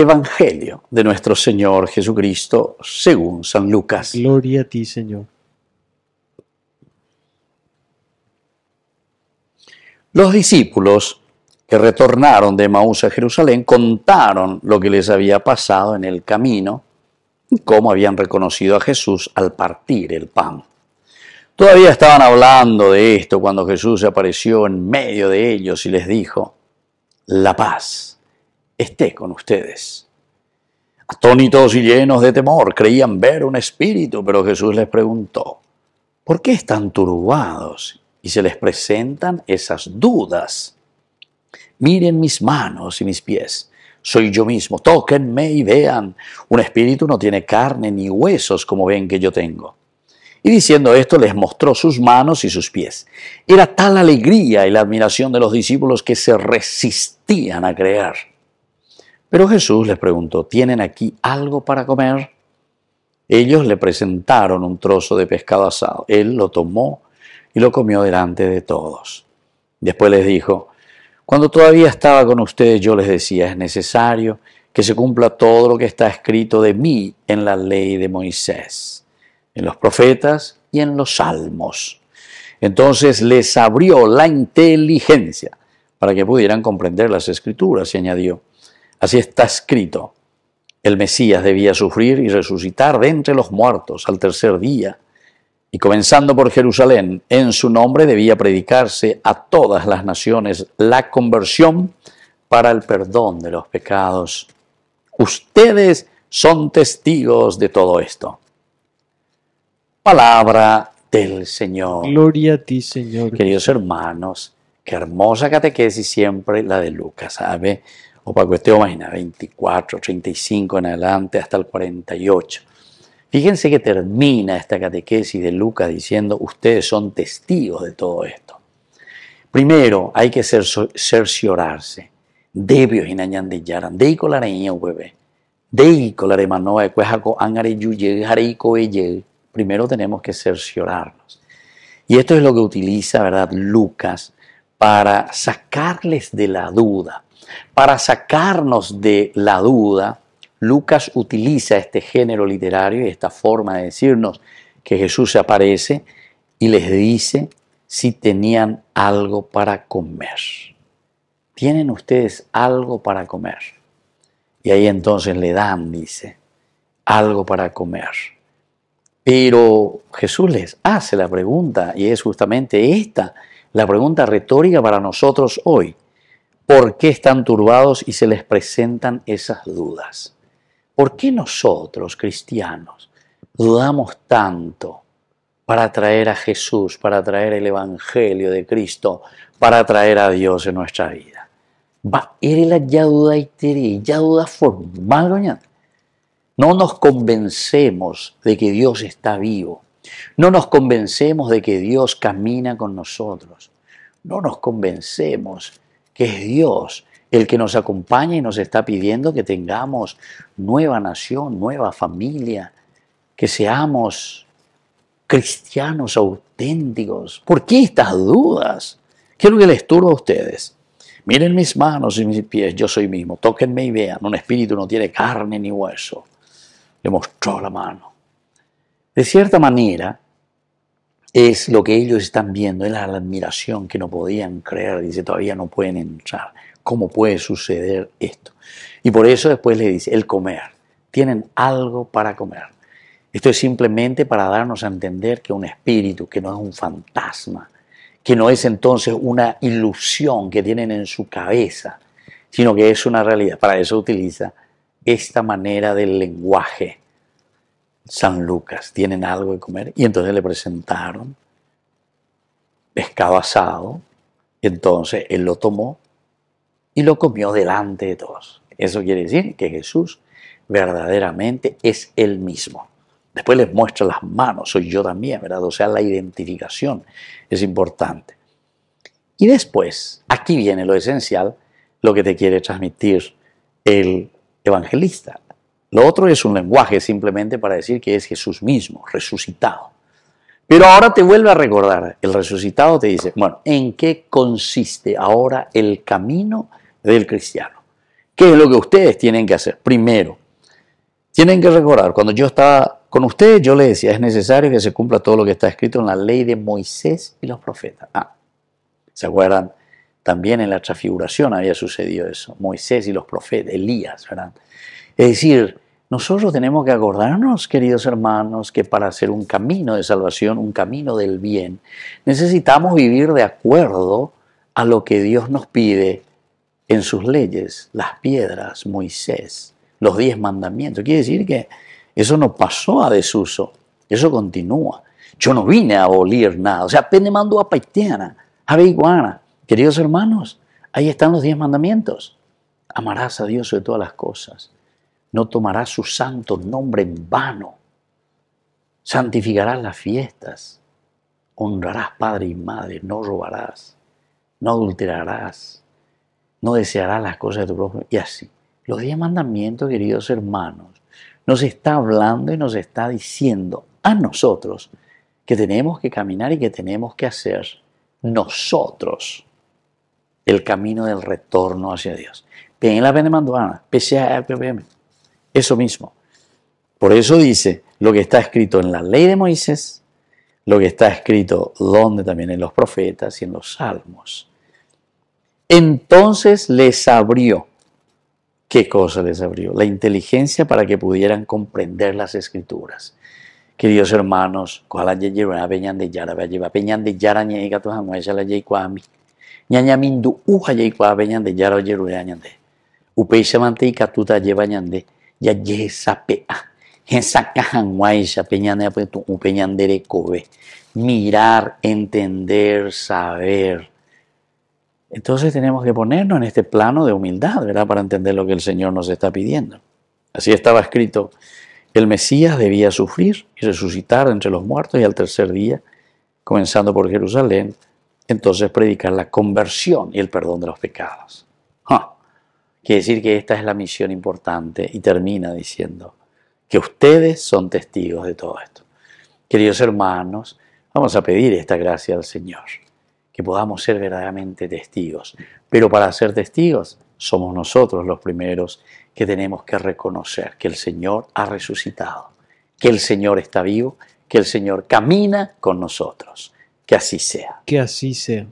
Evangelio de nuestro Señor Jesucristo según San Lucas. Gloria a ti, Señor. Los discípulos que retornaron de Maús a Jerusalén contaron lo que les había pasado en el camino y cómo habían reconocido a Jesús al partir el pan. Todavía estaban hablando de esto cuando Jesús apareció en medio de ellos y les dijo, la paz esté con ustedes. Atónitos y llenos de temor, creían ver un espíritu, pero Jesús les preguntó, ¿por qué están turbados? Y se les presentan esas dudas. Miren mis manos y mis pies, soy yo mismo, tóquenme y vean, un espíritu no tiene carne ni huesos como ven que yo tengo. Y diciendo esto les mostró sus manos y sus pies. Era tal alegría y la admiración de los discípulos que se resistían a creer. Pero Jesús les preguntó, ¿tienen aquí algo para comer? Ellos le presentaron un trozo de pescado asado. Él lo tomó y lo comió delante de todos. Después les dijo, cuando todavía estaba con ustedes yo les decía, es necesario que se cumpla todo lo que está escrito de mí en la ley de Moisés, en los profetas y en los salmos. Entonces les abrió la inteligencia para que pudieran comprender las escrituras y añadió, Así está escrito. El Mesías debía sufrir y resucitar de entre los muertos al tercer día. Y comenzando por Jerusalén, en su nombre debía predicarse a todas las naciones la conversión para el perdón de los pecados. Ustedes son testigos de todo esto. Palabra del Señor. Gloria a ti, Señor. Queridos hermanos, qué hermosa catequesis siempre la de Lucas, ¿sabe? Opa, para imagina, 24, 35 en adelante, hasta el 48. Fíjense que termina esta catequesis de Lucas diciendo, ustedes son testigos de todo esto. Primero, hay que cerciorarse. Debio manoa, de cuejaco yuye, Primero tenemos que cerciorarnos. Y esto es lo que utiliza, ¿verdad?, Lucas para sacarles de la duda para sacarnos de la duda, Lucas utiliza este género literario y esta forma de decirnos que Jesús se aparece y les dice si tenían algo para comer. ¿Tienen ustedes algo para comer? Y ahí entonces le dan, dice, algo para comer. Pero Jesús les hace la pregunta, y es justamente esta la pregunta retórica para nosotros hoy por qué están turbados y se les presentan esas dudas. ¿Por qué nosotros, cristianos, dudamos tanto para traer a Jesús, para traer el Evangelio de Cristo, para traer a Dios en nuestra vida? la ya duda y ya duda formal, No nos convencemos de que Dios está vivo. No nos convencemos de que Dios camina con nosotros. No nos convencemos que es Dios el que nos acompaña y nos está pidiendo que tengamos nueva nación, nueva familia, que seamos cristianos auténticos. ¿Por qué estas dudas? Quiero que les turba a ustedes? Miren mis manos y mis pies, yo soy mismo, tóquenme y vean, un espíritu no tiene carne ni hueso. Le mostró la mano. De cierta manera, es lo que ellos están viendo, es la admiración que no podían creer, dice, todavía no pueden entrar. ¿Cómo puede suceder esto? Y por eso después le dice, el comer, tienen algo para comer. Esto es simplemente para darnos a entender que un espíritu, que no es un fantasma, que no es entonces una ilusión que tienen en su cabeza, sino que es una realidad. Para eso utiliza esta manera del lenguaje San Lucas, ¿tienen algo de comer? Y entonces le presentaron pescado asado, entonces él lo tomó y lo comió delante de todos. Eso quiere decir que Jesús verdaderamente es el mismo. Después les muestra las manos, soy yo también, ¿verdad? O sea, la identificación es importante. Y después, aquí viene lo esencial, lo que te quiere transmitir el evangelista. Lo otro es un lenguaje simplemente para decir que es Jesús mismo, resucitado. Pero ahora te vuelve a recordar, el resucitado te dice, bueno, ¿en qué consiste ahora el camino del cristiano? ¿Qué es lo que ustedes tienen que hacer? Primero, tienen que recordar, cuando yo estaba con ustedes, yo les decía, es necesario que se cumpla todo lo que está escrito en la ley de Moisés y los profetas. Ah, ¿se acuerdan? También en la transfiguración había sucedido eso, Moisés y los profetas, Elías, ¿verdad? Es decir, nosotros tenemos que acordarnos, queridos hermanos, que para hacer un camino de salvación, un camino del bien, necesitamos vivir de acuerdo a lo que Dios nos pide en sus leyes, las piedras, Moisés, los diez mandamientos. Quiere decir que eso no pasó a desuso, eso continúa. Yo no vine a abolir nada, o sea, apenas mandó a Paitiana, a Beiguana. Queridos hermanos, ahí están los diez mandamientos. Amarás a Dios sobre todas las cosas no tomarás su santo nombre en vano. Santificarás las fiestas, honrarás padre y madre, no robarás, no adulterarás, no desearás las cosas de tu prójimo, y así. Los diez mandamientos, queridos hermanos, nos está hablando y nos está diciendo a nosotros que tenemos que caminar y que tenemos que hacer nosotros el camino del retorno hacia Dios. Bien, la bendición, pese a eso mismo. Por eso dice lo que está escrito en la ley de Moisés, lo que está escrito donde también en los profetas y en los salmos. Entonces les abrió. ¿Qué cosa les abrió? La inteligencia para que pudieran comprender las escrituras. Queridos hermanos, de ya jesacajanguaisha, ah, peñanea un mirar, entender, saber. Entonces tenemos que ponernos en este plano de humildad, ¿verdad? Para entender lo que el Señor nos está pidiendo. Así estaba escrito, el Mesías debía sufrir y resucitar entre los muertos y al tercer día, comenzando por Jerusalén, entonces predicar la conversión y el perdón de los pecados. Quiere decir que esta es la misión importante y termina diciendo que ustedes son testigos de todo esto. Queridos hermanos, vamos a pedir esta gracia al Señor, que podamos ser verdaderamente testigos. Pero para ser testigos somos nosotros los primeros que tenemos que reconocer que el Señor ha resucitado, que el Señor está vivo, que el Señor camina con nosotros. Que así sea. Que así sea.